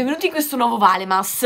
benvenuti in questo nuovo Valemas.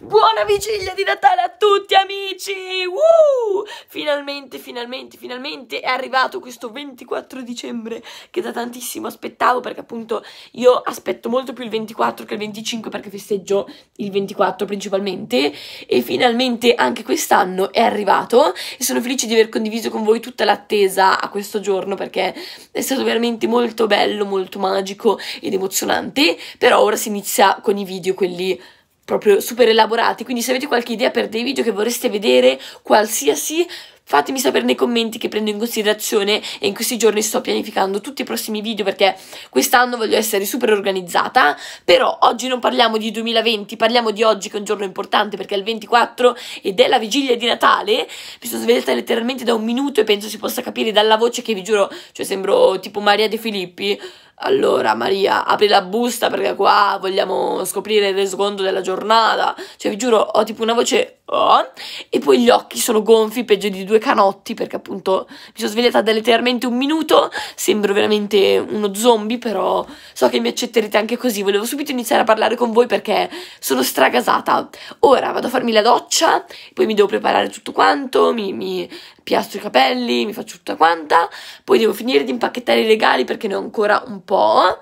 Buona vigilia di Natale a tutti amici! Woo! Finalmente, finalmente, finalmente è arrivato questo 24 dicembre che da tantissimo aspettavo perché appunto io aspetto molto più il 24 che il 25 perché festeggio il 24 principalmente e finalmente anche quest'anno è arrivato e sono felice di aver condiviso con voi tutta l'attesa a questo giorno perché è stato veramente molto bello, molto magico ed emozionante però ora si inizia con i video quelli proprio super elaborati. Quindi se avete qualche idea per dei video che vorreste vedere, qualsiasi, fatemi sapere nei commenti che prendo in considerazione e in questi giorni sto pianificando tutti i prossimi video perché quest'anno voglio essere super organizzata, però oggi non parliamo di 2020, parliamo di oggi che è un giorno importante perché è il 24 ed è la vigilia di Natale, mi sono svegliata letteralmente da un minuto e penso si possa capire dalla voce che vi giuro, cioè sembro tipo Maria De Filippi, allora, Maria, apri la busta perché qua vogliamo scoprire il resoconto della giornata. Cioè, vi giuro, ho tipo una voce. Oh, e poi gli occhi sono gonfi, peggio di due canotti, perché appunto mi sono svegliata da letteralmente un minuto. Sembro veramente uno zombie, però so che mi accetterete anche così. Volevo subito iniziare a parlare con voi perché sono stragasata. Ora vado a farmi la doccia, poi mi devo preparare tutto quanto, mi, mi, piastro i capelli, mi faccio tutta quanta, poi devo finire di impacchettare i regali perché ne ho ancora un po'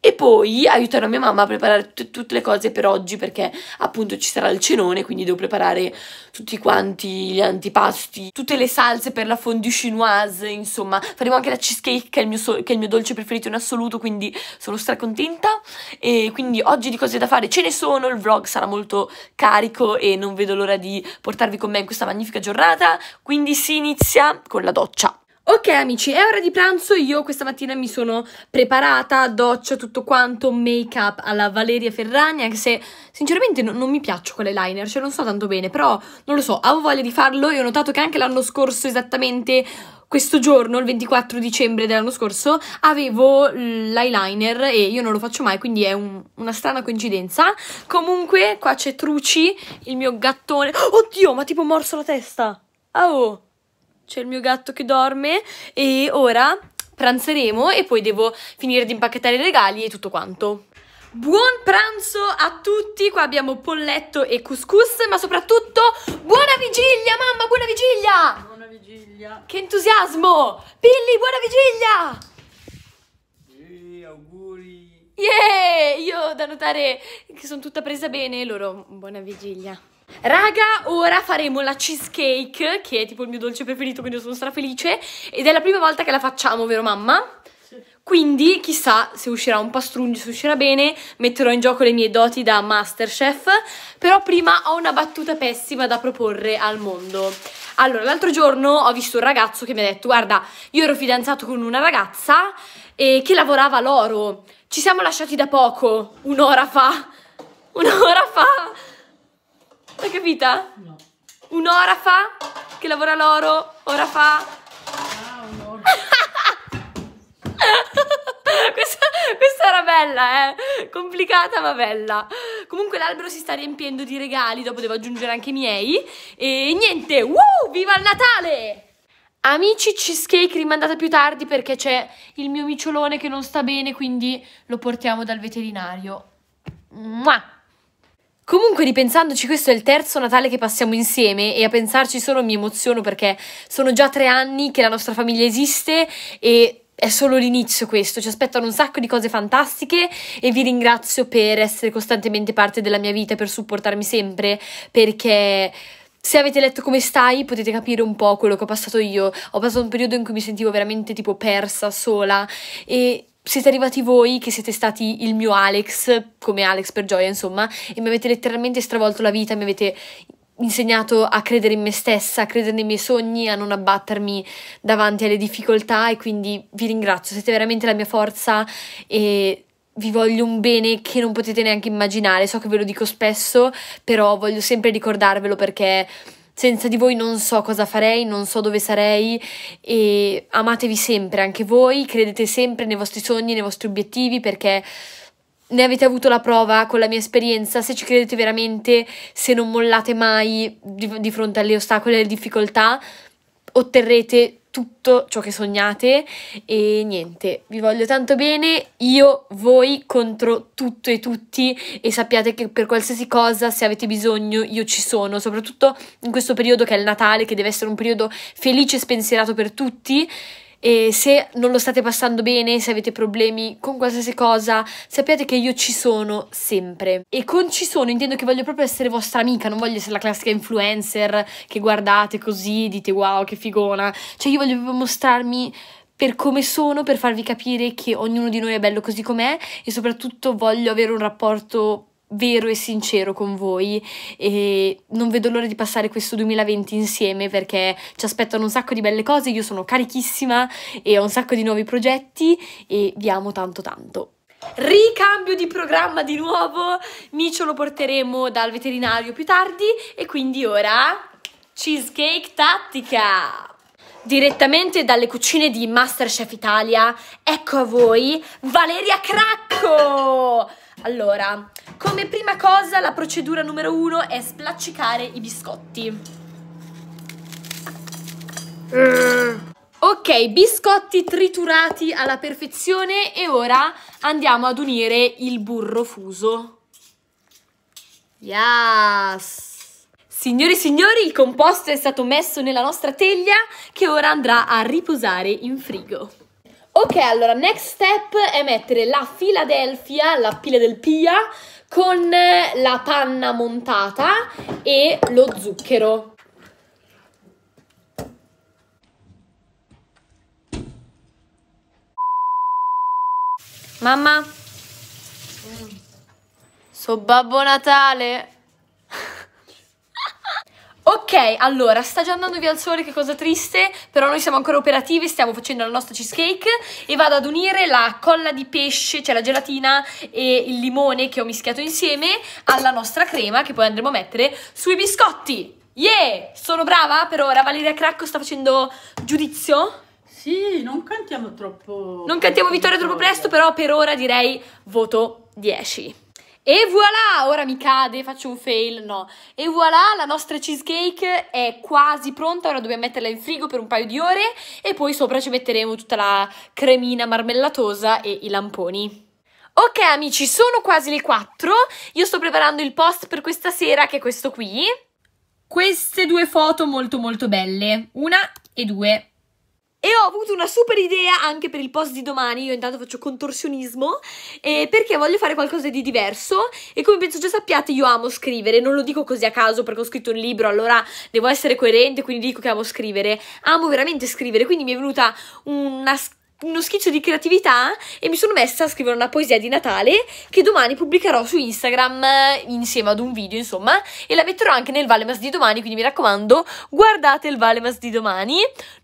E poi aiuterò mia mamma a preparare t- tutte le cose per oggi perché appunto ci sarà il cenone, quindi devo preparare tutti quanti gli antipasti, tutte le salse per la fondue chinoise, insomma. Faremo anche la cheesecake che è il mio, so- che è il mio dolce preferito in assoluto, quindi sono stracontenta. E quindi oggi di cose da fare ce ne sono, il vlog sarà molto carico e non vedo l'ora di portarvi con me in questa magnifica giornata. Quindi si inizia con la doccia. Ok amici, è ora di pranzo, io questa mattina mi sono preparata, doccia, tutto quanto, make up alla Valeria Ferragna, anche se sinceramente non, non mi piaccio quelle liner, cioè non so tanto bene, però non lo so, avevo voglia di farlo e ho notato che anche l'anno scorso esattamente questo giorno, il 24 dicembre dell'anno scorso, avevo l'eyeliner e io non lo faccio mai, quindi è un, una strana coincidenza. Comunque, qua c'è Truci, il mio gattone. Oddio, ma tipo morso la testa! Ah, oh! c'è il mio gatto che dorme e ora pranzeremo e poi devo finire di impacchettare i regali e tutto quanto. Buon pranzo a tutti, qua abbiamo polletto e couscous, ma soprattutto buona vigilia mamma, buona vigilia! Buona vigilia! Che entusiasmo! Pilli, buona vigilia! Sì, auguri! Yeah! Io da notare che sono tutta presa bene, loro buona vigilia. Raga, ora faremo la cheesecake, che è tipo il mio dolce preferito, quindi sono felice. Ed è la prima volta che la facciamo, vero mamma? Quindi chissà se uscirà un pastrugno, se uscirà bene, metterò in gioco le mie doti da Masterchef, però prima ho una battuta pessima da proporre al mondo. Allora, l'altro giorno ho visto un ragazzo che mi ha detto, guarda, io ero fidanzato con una ragazza eh, che lavorava l'oro, ci siamo lasciati da poco, un'ora fa, un'ora fa L'hai capita? No. Un'ora fa che lavora l'oro, ora fa... Ah, questa, era bella, eh. Complicata ma bella. Comunque l'albero si sta riempiendo di regali, dopo devo aggiungere anche i miei. E niente, wow, viva il Natale! Amici cheesecake rimandata più tardi perché c'è il mio micciolone che non sta bene, quindi lo portiamo dal veterinario. Mua! Comunque, ripensandoci, questo è il terzo Natale che passiamo insieme e a pensarci solo mi emoziono perché sono già tre anni che la nostra famiglia esiste e è solo l'inizio questo, ci aspettano un sacco di cose fantastiche e vi ringrazio per essere costantemente parte della mia vita, per supportarmi sempre, perché se avete letto come stai potete capire un po' quello che ho passato io. Ho passato un periodo in cui mi sentivo veramente tipo persa, sola e siete arrivati voi che siete stati il mio Alex, come Alex per gioia, insomma, e mi avete letteralmente stravolto la vita, mi avete insegnato a credere in me stessa, a credere nei miei sogni, a non abbattermi davanti alle difficoltà e quindi vi ringrazio, siete veramente la mia forza e vi voglio un bene che non potete neanche immaginare, so che ve lo dico spesso, però voglio sempre ricordarvelo perché senza di voi non so cosa farei, non so dove sarei e amatevi sempre, anche voi, credete sempre nei vostri sogni, nei vostri obiettivi perché ne avete avuto la prova con la mia esperienza, se ci credete veramente, se non mollate mai di, di fronte agli ostacoli e alle difficoltà, otterrete tutto ciò che sognate e niente, vi voglio tanto bene, io, voi contro tutto e tutti e sappiate che per qualsiasi cosa se avete bisogno io ci sono, soprattutto in questo periodo che è il Natale, che deve essere un periodo felice e spensierato per tutti. E se non lo state passando bene, se avete problemi con qualsiasi cosa, sappiate che io ci sono sempre. E con ci sono intendo che voglio proprio essere vostra amica, non voglio essere la classica influencer che guardate così, dite wow che figona. Cioè io voglio proprio mostrarmi per come sono, per farvi capire che ognuno di noi è bello così com'è e soprattutto voglio avere un rapporto vero e sincero con voi e non vedo l'ora di passare questo 2020 insieme perché ci aspettano un sacco di belle cose, io sono carichissima e ho un sacco di nuovi progetti e vi amo tanto tanto. Ricambio di programma di nuovo, Micio lo porteremo dal veterinario più tardi e quindi ora cheesecake tattica! Direttamente dalle cucine di Masterchef Italia, ecco a voi Valeria Cracco! Allora, come prima cosa, la procedura numero uno è splaccicare i biscotti. Ok, biscotti triturati alla perfezione e ora andiamo ad unire il burro fuso. Yes! Signore e signori, il composto è stato messo nella nostra teglia che ora andrà a riposare in frigo. Ok, allora, next step è mettere la Philadelphia, la pila del Pia, con eh, la panna montata e lo zucchero. Mamma, mm. so Babbo Natale. Ok, allora, sta già andando via il sole, che cosa triste, però noi siamo ancora operativi, stiamo facendo la nostra cheesecake e vado ad unire la colla di pesce, cioè la gelatina e il limone che ho mischiato insieme alla nostra crema che poi andremo a mettere sui biscotti. Yeah! Sono brava per ora, Valeria Cracco sta facendo giudizio? Sì, non cantiamo troppo... Non cantiamo vittoria troppo presto, però per ora direi voto 10. E voilà, ora mi cade, faccio un fail, no. E voilà, la nostra cheesecake è quasi pronta, ora dobbiamo metterla in frigo per un paio di ore e poi sopra ci metteremo tutta la cremina marmellatosa e i lamponi. Ok amici, sono quasi le 4, io sto preparando il post per questa sera che è questo qui. Queste due foto molto molto belle, una e due e ho avuto una super idea anche per il post di domani, io intanto faccio contorsionismo, eh, perché voglio fare qualcosa di diverso e come penso già sappiate io amo scrivere, non lo dico così a caso perché ho scritto un libro, allora devo essere coerente, quindi dico che amo scrivere, amo veramente scrivere, quindi mi è venuta una uno schizzo di creatività e mi sono messa a scrivere una poesia di Natale che domani pubblicherò su Instagram eh, insieme ad un video, insomma, e la metterò anche nel Valemas di domani, quindi mi raccomando, guardate il Valemas di domani,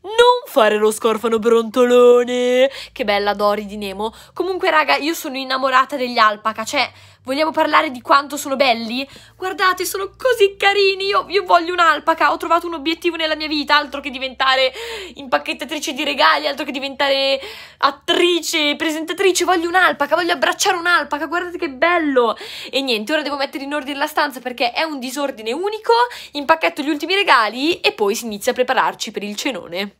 non fare lo scorfano brontolone, che bella Dori di Nemo. Comunque, raga, io sono innamorata degli alpaca, cioè Vogliamo parlare di quanto sono belli? Guardate, sono così carini. Io, io voglio un'alpaca. Ho trovato un obiettivo nella mia vita. Altro che diventare impacchettatrice di regali, altro che diventare attrice, presentatrice. Voglio un'alpaca. Voglio abbracciare un'alpaca. Guardate che bello. E niente, ora devo mettere in ordine la stanza perché è un disordine unico. Impacchetto gli ultimi regali e poi si inizia a prepararci per il cenone.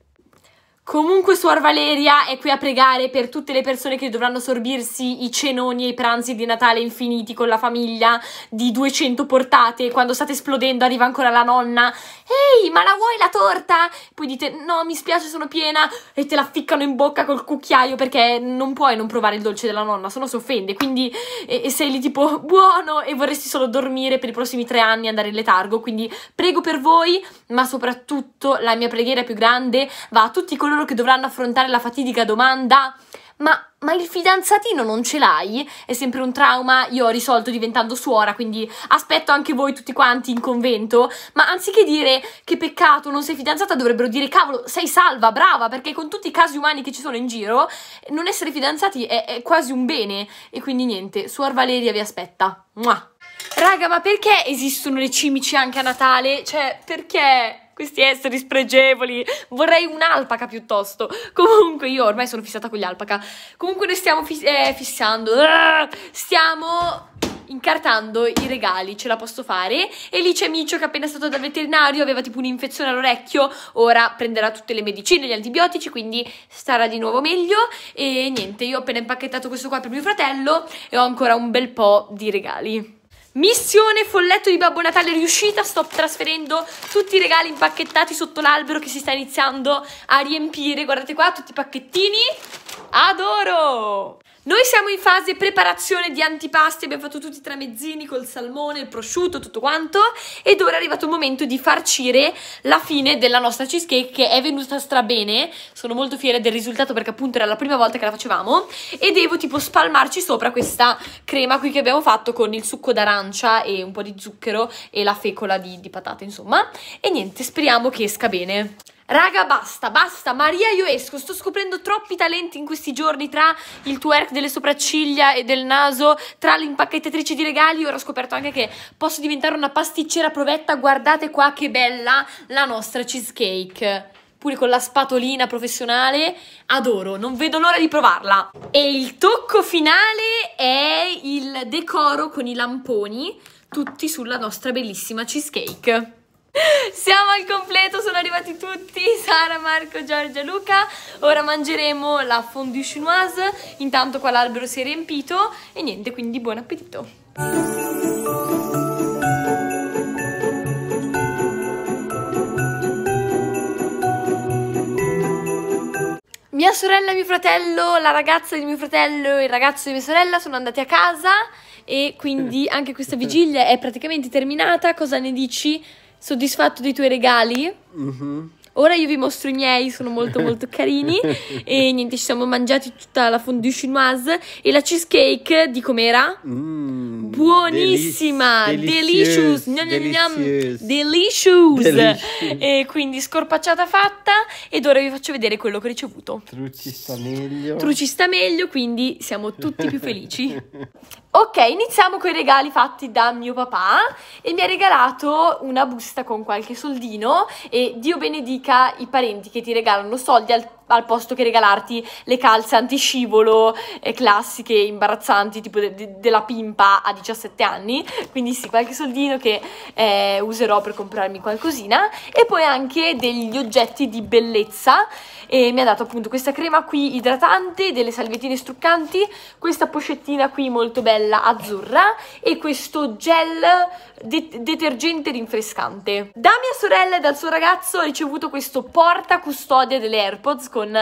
Comunque Suor Valeria è qui a pregare per tutte le persone che dovranno sorbirsi i cenoni e i pranzi di Natale infiniti con la famiglia di 200 portate, quando state esplodendo arriva ancora la nonna, ehi ma la vuoi la torta? Poi dite no mi spiace sono piena e te la ficcano in bocca col cucchiaio perché non puoi non provare il dolce della nonna, se no si offende, quindi e, e sei lì tipo buono e vorresti solo dormire per i prossimi tre anni e andare in letargo, quindi prego per voi, ma soprattutto la mia preghiera più grande va a tutti coloro coloro che dovranno affrontare la fatidica domanda ma, ma, il fidanzatino non ce l'hai? È sempre un trauma, io ho risolto diventando suora, quindi aspetto anche voi tutti quanti in convento, ma anziché dire che peccato, non sei fidanzata, dovrebbero dire cavolo, sei salva, brava, perché con tutti i casi umani che ci sono in giro, non essere fidanzati è, è quasi un bene, e quindi niente, suor Valeria vi aspetta. Mua. Raga, ma perché esistono le cimici anche a Natale? Cioè, perché questi esseri spregevoli. Vorrei un'alpaca piuttosto. Comunque, io ormai sono fissata con gli alpaca. Comunque, noi stiamo fi eh, fissando. Stiamo incartando i regali, ce la posso fare. E lì c'è Micio che è appena stato dal veterinario, aveva tipo un'infezione all'orecchio, ora prenderà tutte le medicine, gli antibiotici, quindi starà di nuovo meglio. E niente, io ho appena impacchettato questo qua per mio fratello e ho ancora un bel po' di regali. Missione folletto di Babbo Natale riuscita, sto trasferendo tutti i regali impacchettati sotto l'albero che si sta iniziando a riempire, guardate qua tutti i pacchettini, adoro! Noi siamo in fase preparazione di antipasti, abbiamo fatto tutti i tramezzini col salmone, il prosciutto, tutto quanto ed ora è arrivato il momento di farcire la fine della nostra cheesecake che è venuta stra bene, sono molto fiera del risultato perché appunto era la prima volta che la facevamo e devo tipo spalmarci sopra questa crema qui che abbiamo fatto con il succo d'arancia e un po' di zucchero e la fecola di, di patata insomma e niente speriamo che esca bene. Raga, basta, basta. Maria, io esco. Sto scoprendo troppi talenti in questi giorni tra il twerk delle sopracciglia e del naso, tra l'impacchettatrice di regali. Ora ho scoperto anche che posso diventare una pasticcera provetta. Guardate qua che bella la nostra cheesecake. Pure con la spatolina professionale. Adoro, non vedo l'ora di provarla. E il tocco finale è il decoro con i lamponi, tutti sulla nostra bellissima cheesecake. Siamo al completo, sono arrivati tutti, Sara, Marco, Giorgia, Luca. Ora mangeremo la fondue chinoise, intanto qua l'albero si è riempito e niente, quindi buon appetito. Mia sorella e mio fratello, la ragazza di mio fratello e il ragazzo di mia sorella sono andati a casa e quindi eh. anche questa vigilia è praticamente terminata. Cosa ne dici? Soddisfatto dei tuoi regali? Mhm. Ora io vi mostro i miei, sono molto molto carini. e niente, ci siamo mangiati tutta la fondue chinoise e la cheesecake di com'era? Mm, Buonissima! Delicious! Delicious. delicious. E quindi scorpacciata fatta ed ora vi faccio vedere quello che ho ricevuto. Truci sta meglio. Truci sta meglio, quindi siamo tutti più felici. ok, iniziamo con i regali fatti da mio papà e mi ha regalato una busta con qualche soldino e Dio benedica fatica i parenti che ti regalano soldi al al posto che regalarti le calze antiscivolo eh, classiche, imbarazzanti, tipo de de della pimpa a 17 anni. Quindi sì, qualche soldino che eh, userò per comprarmi qualcosina. E poi anche degli oggetti di bellezza. E mi ha dato appunto questa crema qui idratante, delle salviettine struccanti, questa pochettina qui molto bella azzurra e questo gel de detergente rinfrescante. Da mia sorella e dal suo ragazzo ho ricevuto questo porta custodia delle AirPods con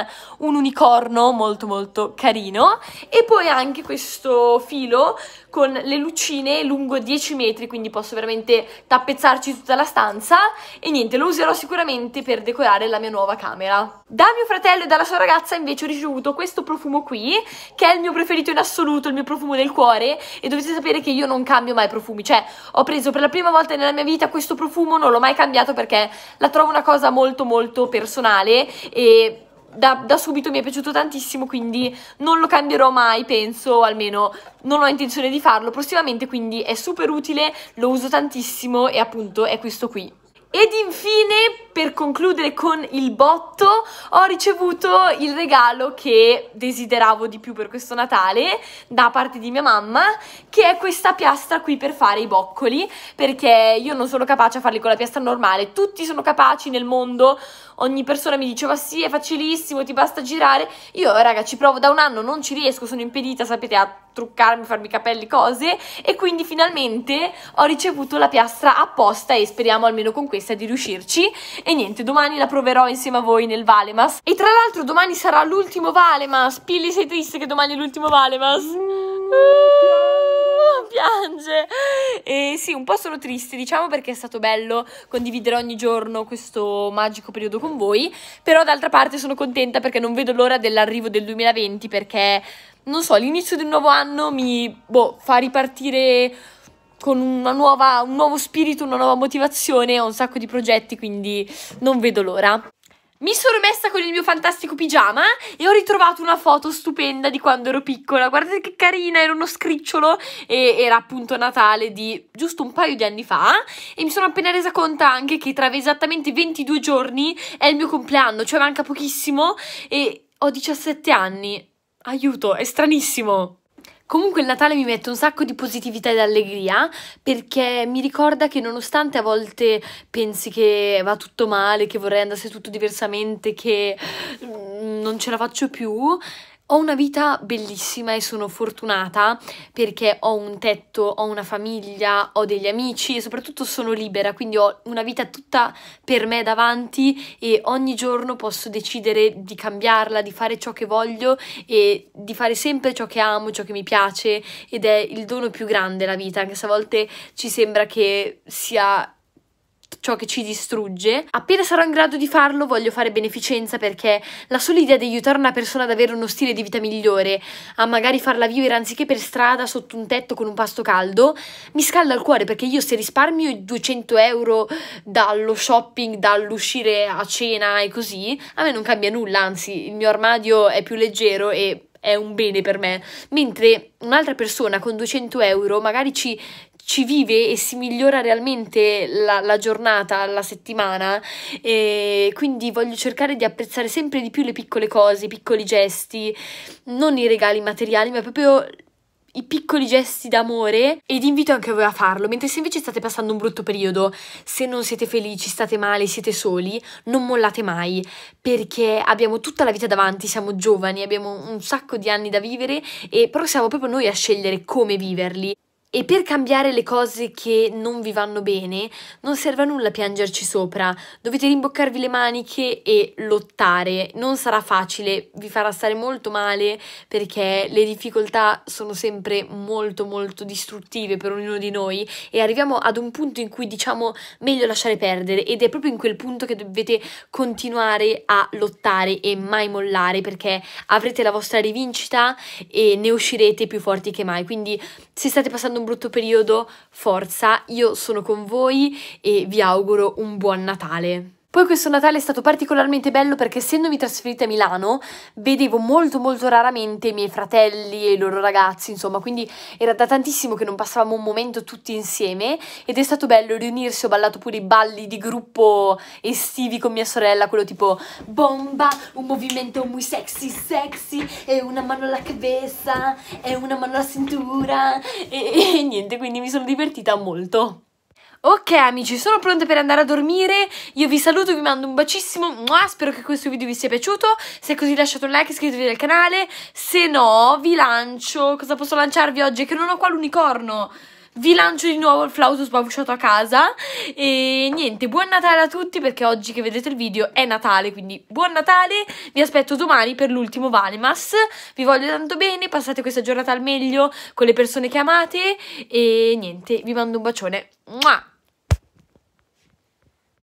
un unicorno molto molto carino e poi anche questo filo con le lucine lungo 10 metri, quindi posso veramente tappezzarci tutta la stanza e niente, lo userò sicuramente per decorare la mia nuova camera. Da mio fratello e dalla sua ragazza invece ho ricevuto questo profumo qui, che è il mio preferito in assoluto, il mio profumo del cuore e dovete sapere che io non cambio mai profumi, cioè ho preso per la prima volta nella mia vita questo profumo, non l'ho mai cambiato perché la trovo una cosa molto molto personale e da, da, subito mi è piaciuto tantissimo, quindi non lo cambierò mai, penso, almeno non ho intenzione di farlo prossimamente, quindi è super utile, lo uso tantissimo e appunto è questo qui. Ed infine per concludere con il botto ho ricevuto il regalo che desideravo di più per questo Natale da parte di mia mamma, che è questa piastra qui per fare i boccoli, perché io non sono capace a farli con la piastra normale, tutti sono capaci nel mondo, ogni persona mi diceva sì è facilissimo, ti basta girare, io raga ci provo da un anno, non ci riesco, sono impedita, sapete, a truccarmi, farmi i capelli, cose e quindi finalmente ho ricevuto la piastra apposta e speriamo almeno con questa di riuscirci e niente, domani la proverò insieme a voi nel Valemas. E tra l'altro domani sarà l'ultimo Valemas. Pili, sei triste che domani è l'ultimo Valemas? Mm, ah, piange. E sì, un po' sono triste, diciamo, perché è stato bello condividere ogni giorno questo magico periodo con voi. Però d'altra parte sono contenta perché non vedo l'ora dell'arrivo del 2020 perché, non so, l'inizio di un nuovo anno mi boh, fa ripartire con nuova, un nuovo spirito, una nuova motivazione, ho un sacco di progetti, quindi non vedo l'ora. Mi sono messa con il mio fantastico pigiama e ho ritrovato una foto stupenda di quando ero piccola. Guardate che carina, era uno scricciolo e era appunto Natale di giusto un paio di anni fa e mi sono appena resa conto anche che tra esattamente 22 giorni è il mio compleanno, cioè manca pochissimo e ho 17 anni. Aiuto, è stranissimo. Comunque il Natale mi mette un sacco di positività ed allegria perché mi ricorda che nonostante a volte pensi che va tutto male, che vorrei andasse tutto diversamente, che mm, non ce la faccio più, ho una vita bellissima e sono fortunata perché ho un tetto, ho una famiglia, ho degli amici e soprattutto sono libera, quindi ho una vita tutta per me davanti e ogni giorno posso decidere di cambiarla, di fare ciò che voglio e di fare sempre ciò che amo, ciò che mi piace ed è il dono più grande la vita, anche se a volte ci sembra che sia ciò che ci distrugge. Appena sarò in grado di farlo voglio fare beneficenza perché la sola idea di aiutare una persona ad avere uno stile di vita migliore, a magari farla vivere anziché per strada sotto un tetto con un pasto caldo, mi scalda il cuore perché io se risparmio i 200 euro dallo shopping, dall'uscire a cena e così, a me non cambia nulla, anzi il mio armadio è più leggero e è un bene per me, mentre un'altra persona con 200 euro magari ci, ci vive e si migliora realmente la, la giornata, la settimana. E quindi voglio cercare di apprezzare sempre di più le piccole cose, i piccoli gesti, non i regali materiali, ma proprio i piccoli gesti d'amore ed invito anche voi a farlo, mentre se invece state passando un brutto periodo, se non siete felici, state male, siete soli, non mollate mai, perché abbiamo tutta la vita davanti, siamo giovani, abbiamo un sacco di anni da vivere e però siamo proprio noi a scegliere come viverli e per cambiare le cose che non vi vanno bene, non serve a nulla piangerci sopra, dovete rimboccarvi le maniche e lottare. Non sarà facile, vi farà stare molto male perché le difficoltà sono sempre molto molto distruttive per ognuno di noi e arriviamo ad un punto in cui diciamo meglio lasciare perdere ed è proprio in quel punto che dovete continuare a lottare e mai mollare perché avrete la vostra rivincita e ne uscirete più forti che mai. Quindi se state passando un brutto periodo, forza, io sono con voi e vi auguro un buon Natale. Poi questo Natale è stato particolarmente bello perché essendomi trasferita a Milano vedevo molto molto raramente i miei fratelli e i loro ragazzi, insomma, quindi era da tantissimo che non passavamo un momento tutti insieme ed è stato bello riunirsi, ho ballato pure i balli di gruppo estivi con mia sorella, quello tipo bomba, un movimento muy sexy sexy e una mano alla cabeza e una mano alla cintura e, e niente, quindi mi sono divertita molto. Ok amici, sono pronta per andare a dormire, io vi saluto, vi mando un bacissimo, Mua, spero che questo video vi sia piaciuto, se è così lasciate un like, iscrivetevi al canale, se no vi lancio, cosa posso lanciarvi oggi? Che non ho qua l'unicorno, vi lancio di nuovo il flauto sbavusciato a casa e niente, buon Natale a tutti perché oggi che vedete il video è Natale, quindi buon Natale, vi aspetto domani per l'ultimo Vanimas, vi voglio tanto bene, passate questa giornata al meglio con le persone che amate e niente, vi mando un bacione. Mua!